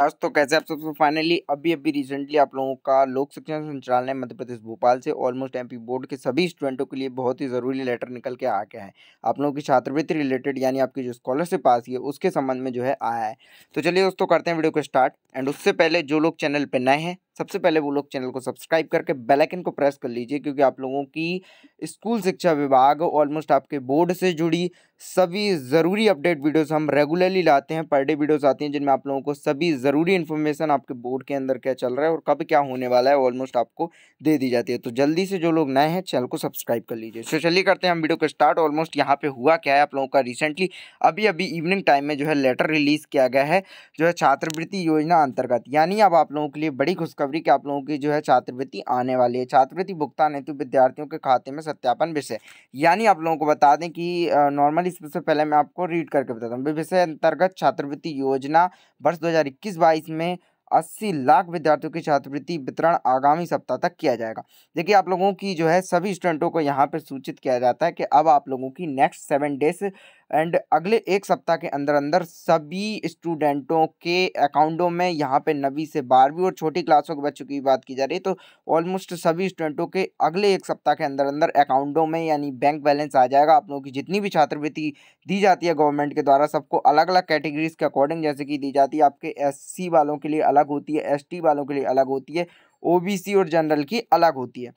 आज तो कैसे आप सबसे फाइनली अभी अभी रिसेंटली आप लोगों का लोक शिक्षण संचालय मध्य प्रदेश भोपाल से ऑलमोस्ट एमपी बोर्ड के सभी स्टूडेंटों के लिए बहुत ही ज़रूरी लेटर निकल के आ गया है आप लोगों की छात्रवृत्ति रिलेटेड यानी आपकी जो स्कॉलरशिप पास रही है उसके संबंध में जो है आया है तो चलिए दोस्तों करते हैं वीडियो को स्टार्ट एंड उससे पहले जो लोग चैनल पर नए हैं सबसे पहले वो लोग चैनल को सब्सक्राइब करके बेल आइकन को प्रेस कर लीजिए क्योंकि आप लोगों की स्कूल शिक्षा विभाग ऑलमोस्ट आपके बोर्ड से जुड़ी सभी ज़रूरी अपडेट वीडियोस हम रेगुलरली लाते हैं पर डे वीडियोस आती हैं जिनमें आप लोगों को सभी ज़रूरी इन्फॉर्मेशन आपके बोर्ड के अंदर क्या चल रहा है और कब क्या होने वाला है ऑलमोस्ट आपको दे दी जाती है तो जल्दी से जो लोग नए हैं चैनल को सब्सक्राइब कर लीजिए तो चलिए करते हैं हम वीडियो को स्टार्ट ऑलमोस्ट यहाँ पर हुआ क्या है आप लोगों का रिसेंटली अभी अभी इवनिंग टाइम में जो है लेटर रिलीज़ किया गया है जो है छात्रवृत्ति योजना अंतर्गत यानी अब आप लोगों के लिए बड़ी खुशखबरी कि आप लोगों की जो है छात्रवृत्ति आने वाली है छात्रवृत्ति भुगतान हेतु विद्यार्थियों के खाते में सत्यापन विषय यानी आप लोगों को बता दें कि नॉर्मली जानकारी सबसे पहले मैं आपको रीड करके बताता हूँ विषय अंतर्गत छात्रवृत्ति योजना वर्ष दो हजार में 80 लाख विद्यार्थियों की छात्रवृत्ति वितरण आगामी सप्ताह तक किया जाएगा देखिए आप लोगों की जो है सभी स्टूडेंटों को यहाँ पर सूचित किया जाता है कि अब आप लोगों की नेक्स्ट सेवन डेज एंड अगले एक सप्ताह के अंदर अंदर सभी स्टूडेंटों के अकाउंटों में यहाँ पे नवी से बारहवीं और छोटी क्लासों के बच्चों की बात की जा रही है तो ऑलमोस्ट सभी स्टूडेंटों के अगले एक सप्ताह के अंदर अंदर अकाउंटों में यानी बैंक बैलेंस आ जाएगा आप लोगों की जितनी भी छात्रवृत्ति दी जाती है गवर्नमेंट के द्वारा सबको अलग अलग कैटेगरीज के अकॉर्डिंग जैसे कि दी जाती है आपके एस वालों के लिए अलग होती है एस वालों के लिए अलग होती है ओ और जनरल की अलग होती है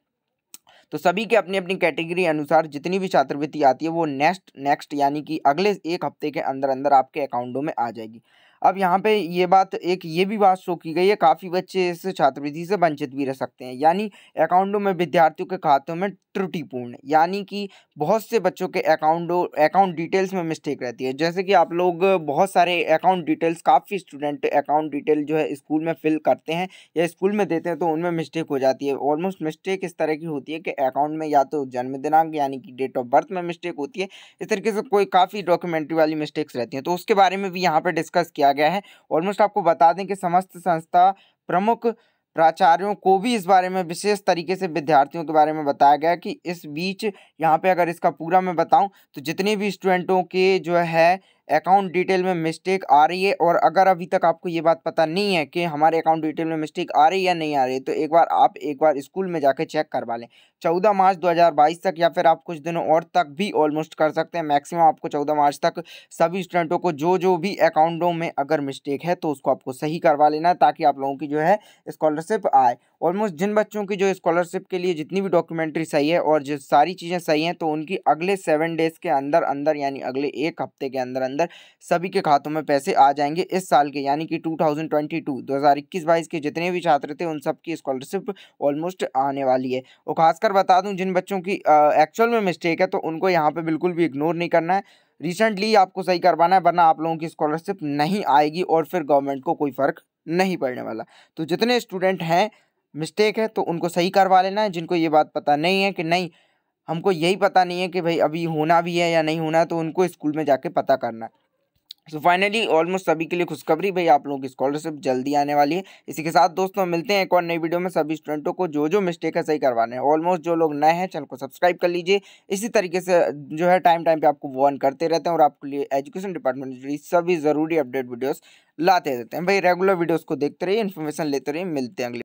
तो सभी के अपनी अपनी कैटेगरी अनुसार जितनी भी छात्रवृत्ति आती है वो नेक्स्ट नेक्स्ट यानी कि अगले एक हफ्ते के अंदर अंदर आपके अकाउंटों में आ जाएगी अब यहाँ पे ये बात एक ये भी बात शो की गई है काफ़ी बच्चे इस छात्रवृत्ति से वंचित भी रह सकते हैं यानी अकाउंटों में विद्यार्थियों के खातों में त्रुटिपूर्ण यानी कि बहुत से बच्चों के अकाउंटों अकाउंट डिटेल्स में मिस्टेक रहती है जैसे कि आप लोग बहुत सारे अकाउंट डिटेल्स काफ़ी स्टूडेंट अकाउंट डिटेल जो है स्कूल में फिल करते हैं या स्कूल में देते हैं तो उनमें मिस्टेक हो जाती है ऑलमोस्ट मिस्टेक इस तरह की होती है कि अकाउंट में या तो जन्म दिनांक यानी कि डेट ऑफ बर्थ में मिस्टेक होती है इस तरीके से कोई काफ़ी डॉक्यूमेंट्री वाली मिस्टेक्स रहती हैं तो उसके बारे में भी यहाँ पर डिस्कस किया गया है ऑलमोस्ट आपको बता दें कि समस्त संस्था प्रमुख प्राचार्यों को भी इस बारे में विशेष तरीके से विद्यार्थियों के बारे में बताया गया कि इस बीच यहाँ पे अगर इसका पूरा मैं बताऊँ तो जितने भी स्टूडेंटों के जो है अकाउंट डिटेल में मिस्टेक आ रही है और अगर अभी तक आपको ये बात पता नहीं है कि हमारे अकाउंट डिटेल में मिस्टेक आ रही है या नहीं आ रही है तो एक बार आप एक बार स्कूल में जाके चेक करवा लें चौदह मार्च 2022 तक या फिर आप कुछ दिनों और तक भी ऑलमोस्ट कर सकते हैं मैक्सिमम आपको चौदह मार्च तक सभी स्टूडेंटों को जो जो भी अकाउंटों में अगर मिस्टेक है तो उसको आपको सही करवा लेना है ताकि आप लोगों की जो है स्कॉलरशिप आए ऑलमोस्ट जिन बच्चों की जो स्कॉलरशिप के लिए जितनी भी डॉक्यूमेंट्री सही है और जो सारी चीज़ें सही हैं तो उनकी अगले सेवन डेज़ के अंदर अंदर यानी अगले एक हफ्ते के अंदर अंदर सभी के खातों में पैसे आ जाएंगे इस साल के यानी कि टू थाउजेंड ट्वेंटी टू दो हज़ार इक्कीस बाईस के जितने भी छात्र थे उन सब की स्कॉलरशिप ऑलमोस्ट आने वाली है और खासकर बता दूँ जिन बच्चों की एक्चुअल में मिस्टेक है तो उनको यहाँ पर बिल्कुल भी इग्नोर नहीं करना है रिसेंटली आपको सही करवाना है वरना आप लोगों की स्कॉलरशिप नहीं आएगी और फिर गवर्नमेंट को कोई फ़र्क नहीं पड़ने वाला तो जितने स्टूडेंट हैं मिस्टेक है तो उनको सही करवा लेना है जिनको ये बात पता नहीं है कि नहीं हमको यही पता नहीं है कि भाई अभी होना भी है या नहीं होना है तो उनको स्कूल में जाके पता करना है सो फाइनली ऑलमोस्ट सभी के लिए खुशखबरी भाई आप लोगों की स्कॉलरशिप जल्दी आने वाली है इसी के साथ दोस्तों मिलते हैं एक और नई वीडियो में सभी स्टूडेंटों को जो जो मिस्टेक है सही करवाने हैं ऑलमोस्ट जो लोग नए हैं चैनल को सब्सक्राइब कर लीजिए इसी तरीके से जो है टाइम टाइम पे आपको वॉर्न करते रहते हैं और आपके लिए एजुकेशन डिपार्टमेंट जुड़ी सभी ज़रूरी अपडेट वीडियोज़ लाते रहते हैं भाई रेगुलर वीडियोज़ को देखते रहिए इन्फॉर्मेशन लेते रहिए मिलते हैं अगले